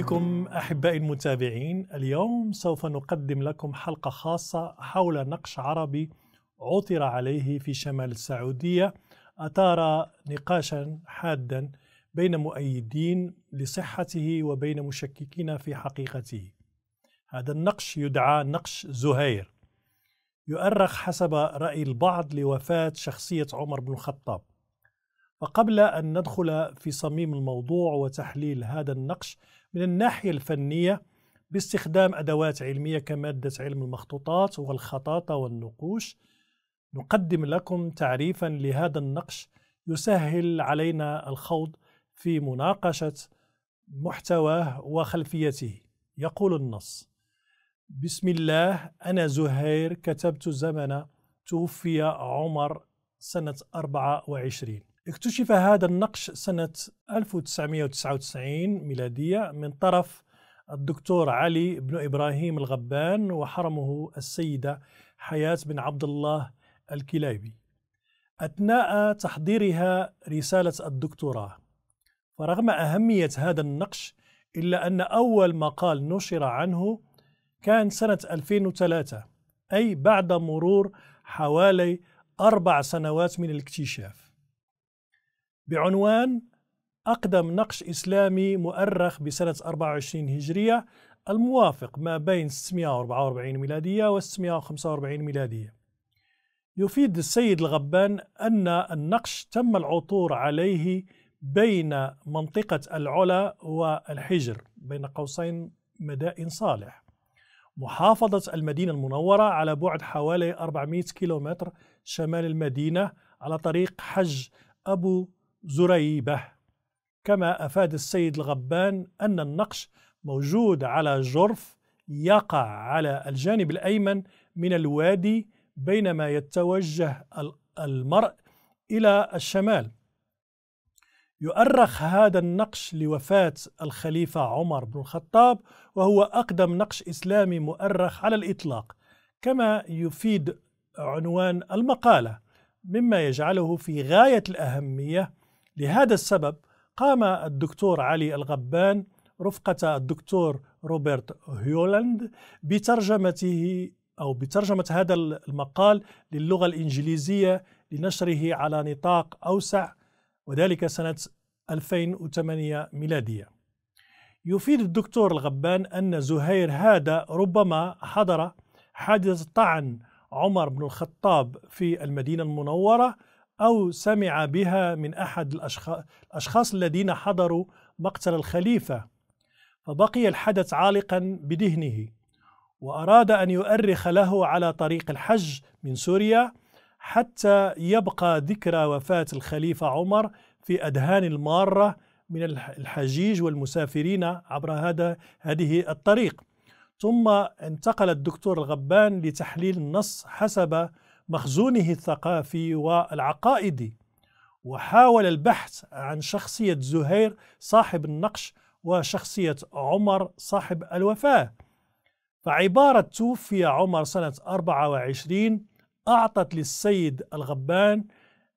بكم احبائي المتابعين، اليوم سوف نقدم لكم حلقه خاصه حول نقش عربي عثر عليه في شمال السعوديه اثار نقاشا حادا بين مؤيدين لصحته وبين مشككين في حقيقته. هذا النقش يدعى نقش زهير. يؤرخ حسب راي البعض لوفاه شخصيه عمر بن الخطاب. فقبل أن ندخل في صميم الموضوع وتحليل هذا النقش من الناحية الفنية باستخدام أدوات علمية كمادة علم المخطوطات والخطاطة والنقوش نقدم لكم تعريفا لهذا النقش يسهل علينا الخوض في مناقشة محتواه وخلفيته يقول النص بسم الله أنا زهير كتبت زمن توفي عمر سنة 24 اكتشف هذا النقش سنة 1999 ميلادية من طرف الدكتور علي بن إبراهيم الغبان وحرمه السيدة حياة بن عبد الله الكلابي أثناء تحضيرها رسالة الدكتوراه فرغم أهمية هذا النقش إلا أن أول مقال نشر عنه كان سنة 2003 أي بعد مرور حوالي أربع سنوات من الاكتشاف بعنوان أقدم نقش إسلامي مؤرخ بسنة 24 هجرية الموافق ما بين 644 ميلادية و 645 ميلادية يفيد السيد الغبان أن النقش تم العثور عليه بين منطقة العلا والحجر بين قوسين مدائن صالح محافظة المدينة المنورة على بعد حوالي 400 كيلومتر شمال المدينة على طريق حج أبو زريبة كما أفاد السيد الغبان أن النقش موجود على جرف يقع على الجانب الأيمن من الوادي بينما يتوجه المرء إلى الشمال يؤرخ هذا النقش لوفاة الخليفة عمر بن الخطاب وهو أقدم نقش إسلامي مؤرخ على الإطلاق كما يفيد عنوان المقالة مما يجعله في غاية الأهمية لهذا السبب قام الدكتور علي الغبان رفقة الدكتور روبرت هيولاند بترجمته أو بترجمة هذا المقال للغة الإنجليزية لنشره على نطاق أوسع وذلك سنة 2008 ميلادية يفيد الدكتور الغبان أن زهير هذا ربما حضر حادث طعن عمر بن الخطاب في المدينة المنورة أو سمع بها من أحد الأشخاص الذين حضروا مقتل الخليفة فبقي الحدث عالقا بدهنه وأراد أن يؤرخ له على طريق الحج من سوريا حتى يبقى ذكرى وفاة الخليفة عمر في أذهان المارة من الحجيج والمسافرين عبر هذا هذه الطريق ثم انتقل الدكتور الغبان لتحليل النص حسب مخزونه الثقافي والعقائدي وحاول البحث عن شخصية زهير صاحب النقش وشخصية عمر صاحب الوفاة فعبارة توفي عمر سنة 24 أعطت للسيد الغبان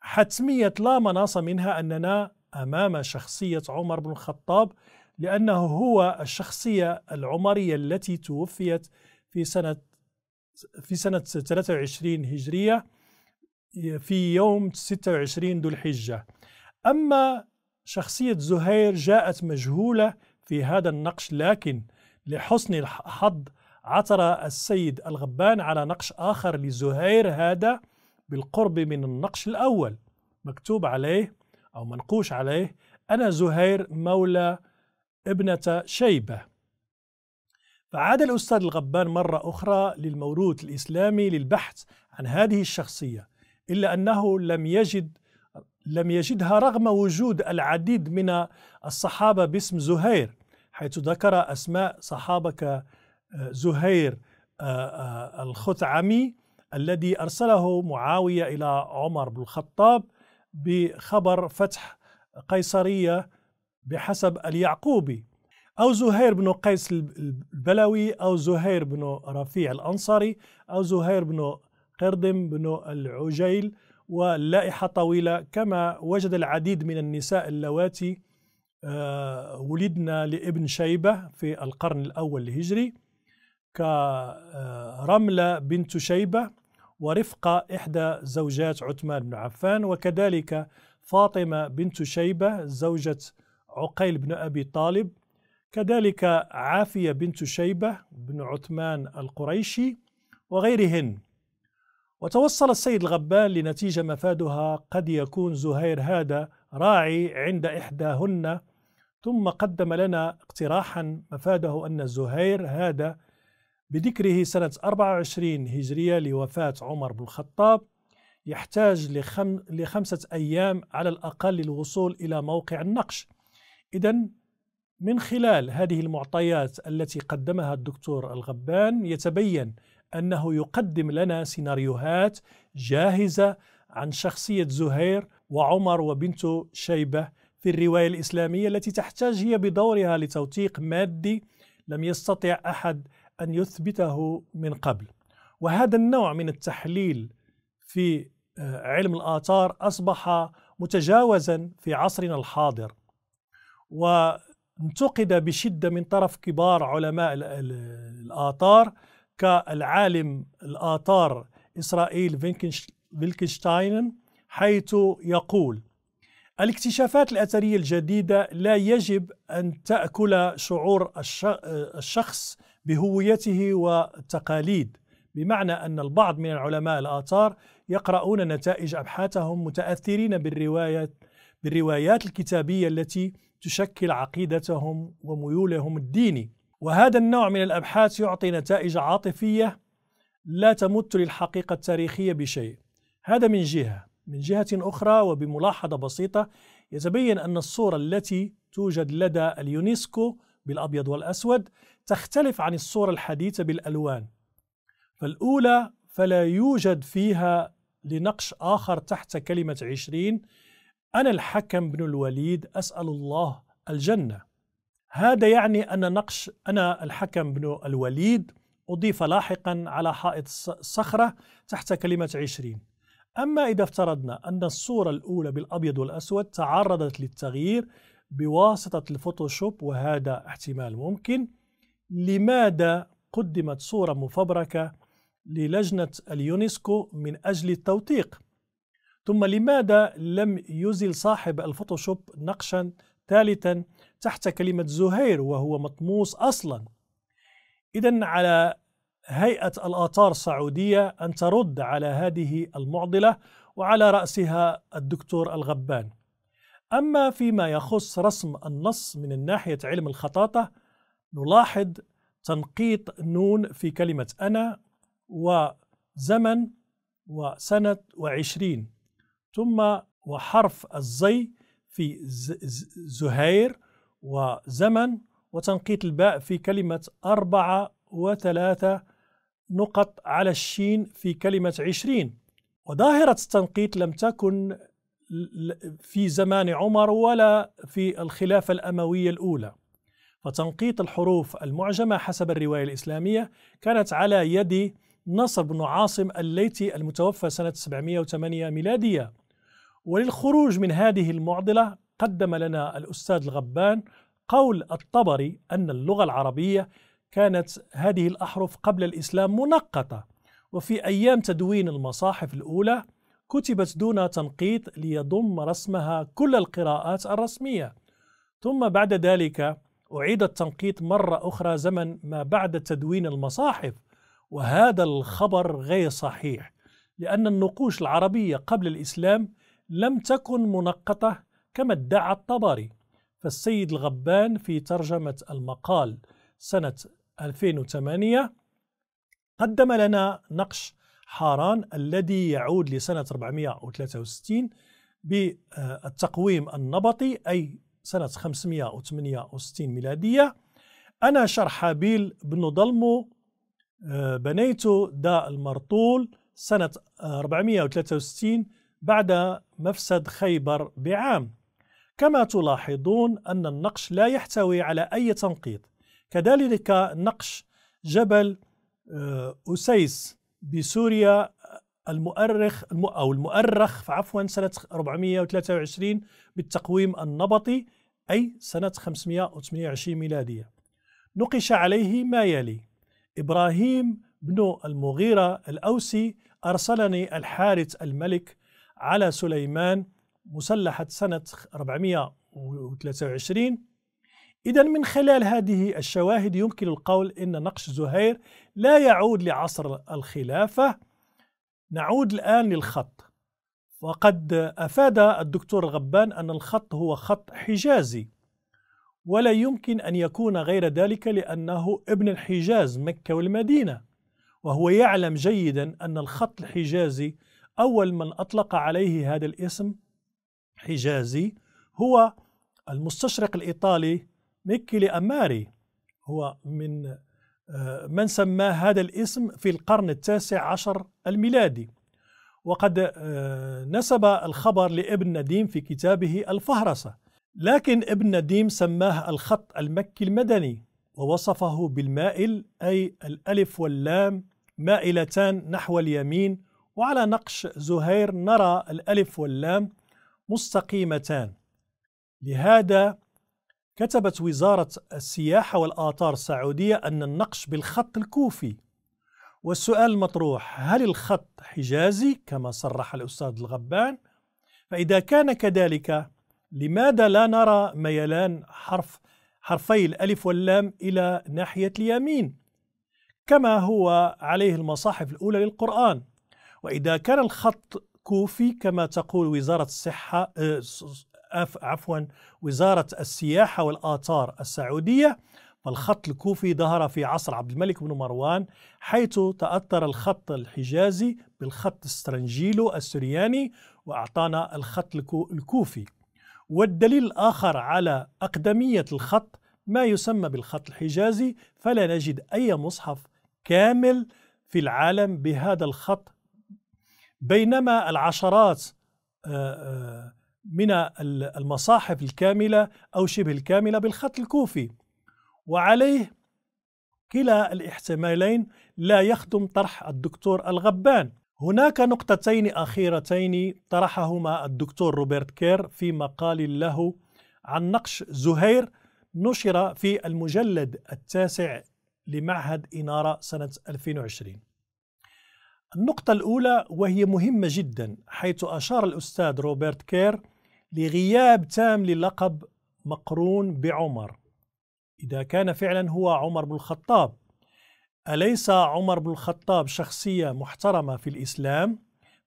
حتمية لا مناص منها أننا أمام شخصية عمر بن الخطاب لأنه هو الشخصية العمرية التي توفيت في سنة في سنة 23 هجرية في يوم 26 ذو الحجة أما شخصية زهير جاءت مجهولة في هذا النقش لكن لحسن الحظ عثر السيد الغبان على نقش آخر لزهير هذا بالقرب من النقش الأول مكتوب عليه أو منقوش عليه أنا زهير مولى ابنة شيبة فعاد الأستاذ الغبان مرة أخرى للموروث الإسلامي للبحث عن هذه الشخصية إلا أنه لم يجد لم يجدها رغم وجود العديد من الصحابة باسم زهير حيث ذكر أسماء صحابة آه، زهير آه، آه، الخثعمي الذي أرسله معاوية إلى عمر بن الخطاب بخبر فتح قيصرية بحسب اليعقوبي أو زهير بن قيس البلوي أو زهير بن رفيع الأنصاري أو زهير بن قردم بن العجيل واللائحة طويلة كما وجد العديد من النساء اللواتي آه، ولدنا لابن شيبة في القرن الأول الهجري كرملة آه، بنت شيبة ورفقة إحدى زوجات عثمان بن عفان وكذلك فاطمة بنت شيبة زوجة عقيل بن أبي طالب كذلك عافية بنت شيبة بن عثمان القريشي وغيرهن وتوصل السيد الغبان لنتيجة مفادها قد يكون زهير هذا راعي عند إحداهن ثم قدم لنا اقتراحا مفاده أن زهير هذا بذكره سنة 24 هجرية لوفاة عمر بن الخطاب يحتاج لخم لخمسة أيام على الأقل للوصول إلى موقع النقش إذا من خلال هذه المعطيات التي قدمها الدكتور الغبان يتبين انه يقدم لنا سيناريوهات جاهزه عن شخصيه زهير وعمر وبنته شيبه في الروايه الاسلاميه التي تحتاج هي بدورها لتوثيق مادي لم يستطع احد ان يثبته من قبل. وهذا النوع من التحليل في آه، علم الاثار اصبح متجاوزا في عصرنا الحاضر. و انتقد بشدة من طرف كبار علماء الآثار كالعالم الآثار إسرائيل فيلكنشتاين حيث يقول الاكتشافات الأثرية الجديدة لا يجب أن تأكل شعور الشخص بهويته والتقاليد بمعنى أن البعض من العلماء الآثار يقرؤون نتائج أبحاثهم متأثرين بالروايات بالروايات الكتابية التي تشكل عقيدتهم وميولهم الديني وهذا النوع من الابحاث يعطي نتائج عاطفيه لا تمت للحقيقه التاريخيه بشيء هذا من جهه من جهه اخرى وبملاحظه بسيطه يتبين ان الصوره التي توجد لدى اليونسكو بالابيض والاسود تختلف عن الصوره الحديثه بالالوان فالاولى فلا يوجد فيها لنقش اخر تحت كلمه عشرين أنا الحكم بن الوليد أسأل الله الجنة هذا يعني أن نقش أنا الحكم بن الوليد أضيف لاحقا على حائط الصخرة تحت كلمة عشرين أما إذا افترضنا أن الصورة الأولى بالأبيض والأسود تعرضت للتغيير بواسطة الفوتوشوب وهذا احتمال ممكن لماذا قدمت صورة مفبركة للجنة اليونسكو من أجل التوثيق ثم لماذا لم يزل صاحب الفوتوشوب نقشا ثالثا تحت كلمة زهير وهو مطموس أصلا إذا على هيئة الآثار السعودية أن ترد على هذه المعضلة وعلى رأسها الدكتور الغبان أما فيما يخص رسم النص من الناحية علم الخطاطة نلاحظ تنقيط نون في كلمة أنا وزمن وسنة وعشرين ثم وحرف الزي في زهير وزمن وتنقيط الباء في كلمة أربعة وثلاثة نقط على الشين في كلمة عشرين وظاهرة التنقيط لم تكن في زمان عمر ولا في الخلافة الأموية الأولى فتنقيط الحروف المعجمة حسب الرواية الإسلامية كانت على يد نصر بن عاصم الليثي المتوفى سنة 708 ميلادية وللخروج من هذه المعضلة قدم لنا الأستاذ الغبان قول الطبري أن اللغة العربية كانت هذه الأحرف قبل الإسلام منقطة وفي أيام تدوين المصاحف الأولى كتبت دون تنقيط ليضم رسمها كل القراءات الرسمية ثم بعد ذلك أعيد التنقيط مرة أخرى زمن ما بعد تدوين المصاحف وهذا الخبر غير صحيح لأن النقوش العربية قبل الإسلام لم تكن منقطة كما ادعى الطبري فالسيد الغبان في ترجمة المقال سنة 2008 قدم لنا نقش حاران الذي يعود لسنة 463 بالتقويم النبطي أي سنة 568 ميلادية أنا حابيل بن ضلمو آه، بنيت دا المرطول سنة 463 بعد مفسد خيبر بعام كما تلاحظون أن النقش لا يحتوي على أي تنقيط كذلك نقش جبل آه، أسيس بسوريا آه، المؤرخ أو المؤرخ عفوا سنة 423 بالتقويم النبطي أي سنة 528 ميلادية نقش عليه ما يلي إبراهيم بن المغيرة الأوسي أرسلني الحارث الملك على سليمان مسلحة سنة 423 إذا من خلال هذه الشواهد يمكن القول إن نقش زهير لا يعود لعصر الخلافة نعود الآن للخط وقد أفاد الدكتور غبان أن الخط هو خط حجازي ولا يمكن أن يكون غير ذلك لأنه ابن الحجاز مكة والمدينة وهو يعلم جيدا أن الخط الحجازي أول من أطلق عليه هذا الاسم حجازي هو المستشرق الإيطالي ميكيلي أماري هو من آه، من سماه هذا الاسم في القرن التاسع عشر الميلادي وقد آه، نسب الخبر لابن نديم في كتابه الفهرسة لكن ابن نديم سماه الخط المكي المدني ووصفه بالمائل أي الألف واللام مائلتان نحو اليمين وعلى نقش زهير نرى الألف واللام مستقيمتان لهذا كتبت وزارة السياحة والآثار السعودية أن النقش بالخط الكوفي والسؤال المطروح هل الخط حجازي كما صرح الأستاذ الغبان فإذا كان كذلك لماذا لا نرى ميلان حرف حرفي الألف واللام إلى ناحية اليمين كما هو عليه المصاحف الأولى للقرآن وإذا كان الخط كوفي كما تقول وزارة الصحة آه، عفوا وزارة السياحة والآثار السعودية فالخط الكوفي ظهر في عصر عبد الملك بن مروان حيث تأثر الخط الحجازي بالخط السرنجيلو السرياني وأعطانا الخط الكوفي والدليل الآخر على أقدمية الخط ما يسمى بالخط الحجازي فلا نجد أي مصحف كامل في العالم بهذا الخط بينما العشرات آه، آه، من المصاحف الكاملة أو شبه الكاملة بالخط الكوفي وعليه كلا الاحتمالين لا يخدم طرح الدكتور الغبان هناك نقطتين أخيرتين طرحهما الدكتور روبرت كير في مقال له عن نقش زهير نشر في المجلد التاسع لمعهد إنارة سنة 2020 النقطة الأولى وهي مهمة جدا حيث أشار الأستاذ روبرت كير لغياب تام للقب مقرون بعمر إذا كان فعلا هو عمر بن الخطاب أليس عمر بن الخطاب شخصية محترمة في الإسلام؟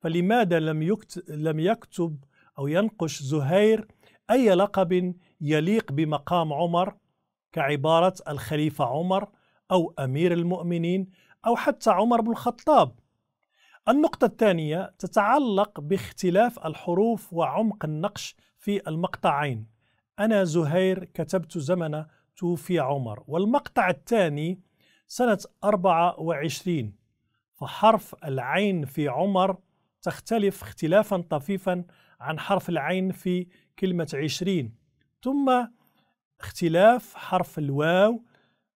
فلماذا لم لم يكتب أو ينقش زهير أي لقب يليق بمقام عمر كعبارة الخليفة عمر أو أمير المؤمنين أو حتى عمر بن الخطاب النقطة الثانية تتعلق باختلاف الحروف وعمق النقش في المقطعين أنا زهير كتبت زمن توفي عمر والمقطع الثاني سنة 24 فحرف العين في عمر تختلف اختلافا طفيفا عن حرف العين في كلمة عشرين ثم اختلاف حرف الواو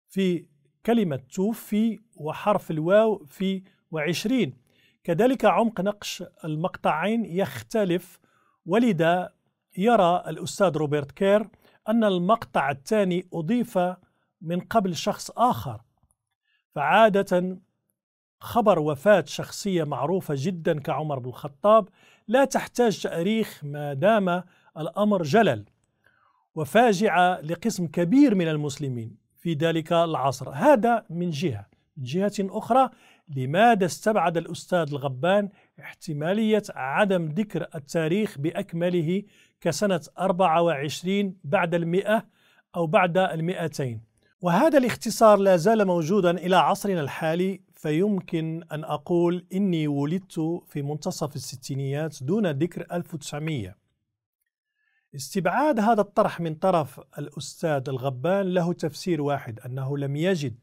في كلمة توفي وحرف الواو في وعشرين كذلك عمق نقش المقطعين يختلف ولذا يرى الأستاذ روبرت كير أن المقطع الثاني أضيف من قبل شخص آخر فعادة خبر وفاة شخصية معروفة جدا كعمر بن الخطاب لا تحتاج تأريخ ما دام الأمر جلل وفاجعة لقسم كبير من المسلمين في ذلك العصر هذا من جهة من جهة أخرى لماذا استبعد الأستاذ الغبان احتمالية عدم ذكر التاريخ بأكمله كسنة 24 بعد المئة أو بعد المئتين وهذا الاختصار لا زال موجودا إلى عصرنا الحالي فيمكن أن أقول إني ولدت في منتصف الستينيات دون ذكر 1900 استبعاد هذا الطرح من طرف الأستاذ الغبان له تفسير واحد أنه لم يجد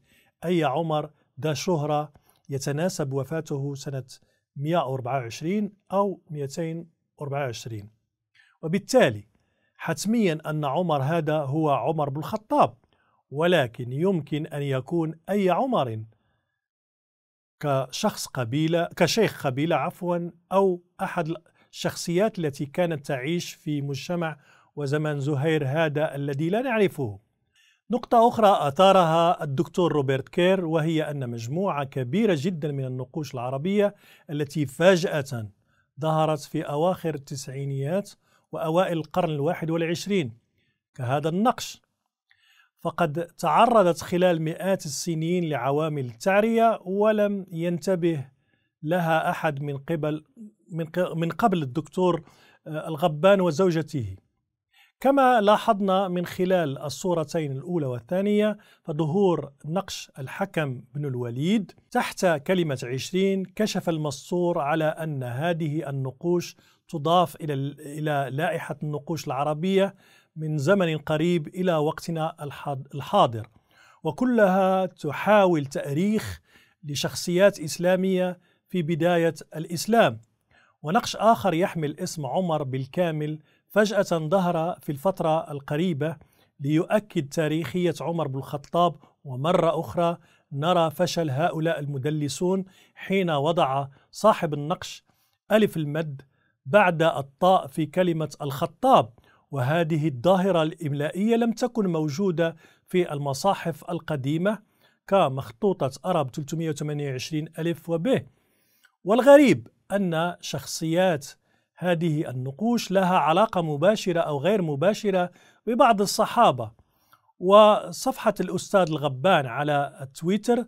أي عمر ذا شهرة يتناسب وفاته سنة 124 أو 224 وبالتالي حتميا أن عمر هذا هو عمر بن الخطاب ولكن يمكن أن يكون أي عمر كشخص قبيلة كشيخ قبيلة عفوا أو أحد الشخصيات التي كانت تعيش في مجتمع وزمن زهير هذا الذي لا نعرفه نقطة أخرى أثارها الدكتور روبرت كير وهي أن مجموعة كبيرة جدا من النقوش العربية التي فجأة ظهرت في أواخر التسعينيات وأوائل القرن الواحد والعشرين كهذا النقش فقد تعرضت خلال مئات السنين لعوامل التعرية ولم ينتبه لها أحد من قبل من قبل الدكتور آه، الغبان وزوجته كما لاحظنا من خلال الصورتين الأولى والثانية فظهور نقش الحكم بن الوليد تحت كلمة عشرين كشف المصور على أن هذه النقوش تضاف إلى إلى لائحة النقوش العربية من زمن قريب إلى وقتنا الحاضر وكلها تحاول تأريخ لشخصيات إسلامية في بداية الإسلام ونقش آخر يحمل اسم عمر بالكامل فجأة ظهر في الفترة القريبة ليؤكد تاريخية عمر بن الخطاب ومرة أخرى نرى فشل هؤلاء المدلسون حين وضع صاحب النقش ألف المد بعد الطاء في كلمة الخطاب وهذه الظاهرة الإملائية لم تكن موجودة في المصاحف القديمة كمخطوطة أرب 328 ألف وب والغريب أن شخصيات هذه النقوش لها علاقة مباشرة أو غير مباشرة ببعض الصحابة وصفحة الأستاذ الغبان على تويتر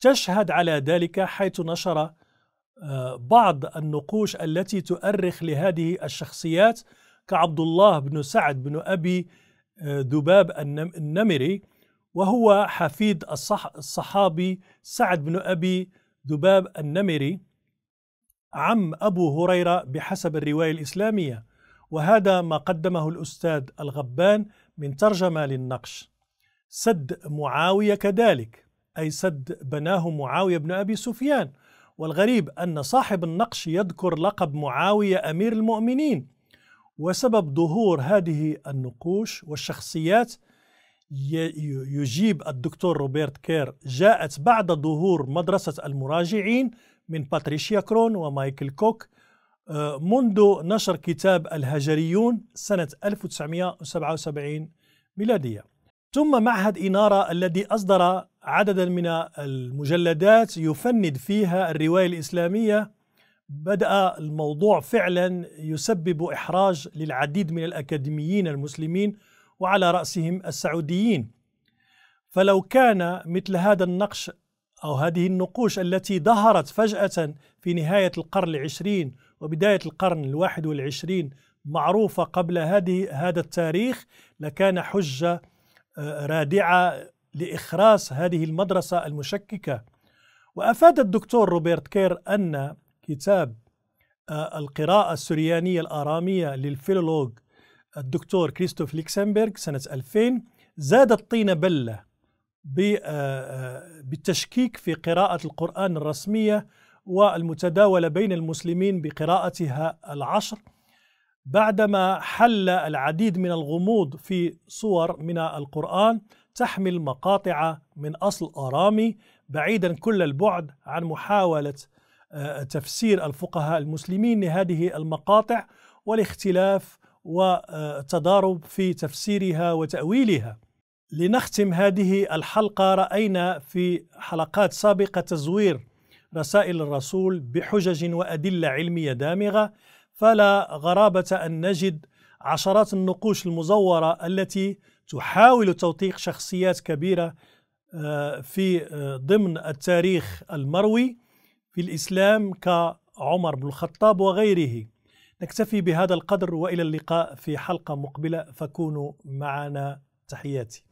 تشهد على ذلك حيث نشر آه، بعض النقوش التي تؤرخ لهذه الشخصيات كعبد الله بن سعد بن أبي آه، ذباب النمري وهو حفيد الصحابي سعد بن أبي ذباب النمري عم أبو هريرة بحسب الرواية الإسلامية وهذا ما قدمه الأستاذ الغبان من ترجمة للنقش سد معاوية كذلك أي سد بناه معاوية بن أبي سفيان والغريب أن صاحب النقش يذكر لقب معاوية أمير المؤمنين وسبب ظهور هذه النقوش والشخصيات يجيب الدكتور روبرت كير جاءت بعد ظهور مدرسة المراجعين من باتريشيا كرون ومايكل كوك آه، منذ نشر كتاب الهجريون سنة 1977 ميلادية ثم معهد إنارة الذي أصدر عددا من المجلدات يفند فيها الرواية الإسلامية بدأ الموضوع فعلا يسبب إحراج للعديد من الأكاديميين المسلمين وعلى رأسهم السعوديين فلو كان مثل هذا النقش أو هذه النقوش التي ظهرت فجأة في نهاية القرن العشرين وبداية القرن الواحد والعشرين معروفة قبل هذه هذا التاريخ لكان حجة آه، رادعة لإخراس هذه المدرسة المشككة وأفاد الدكتور روبرت كير أن كتاب آه، القراءة السريانية الآرامية للفيلولوج الدكتور كريستوف ليكسنبرغ سنة 2000 زاد الطين بلة آه، آه، بالتشكيك في قراءة القرآن الرسمية والمتداولة بين المسلمين بقراءتها العشر بعدما حل العديد من الغموض في صور من القرآن تحمل مقاطع من أصل آرامي بعيدا كل البعد عن محاولة آه، تفسير الفقهاء المسلمين لهذه المقاطع والاختلاف وتضارب في تفسيرها وتأويلها لنختم هذه الحلقة رأينا في حلقات سابقة تزوير رسائل الرسول بحجج وأدلة علمية دامغة فلا غرابة أن نجد عشرات النقوش المزورة التي تحاول توثيق شخصيات كبيرة آه، في آه، ضمن التاريخ المروي في الإسلام كعمر بن الخطاب وغيره نكتفي بهذا القدر والى اللقاء في حلقه مقبله فكونوا معنا تحياتي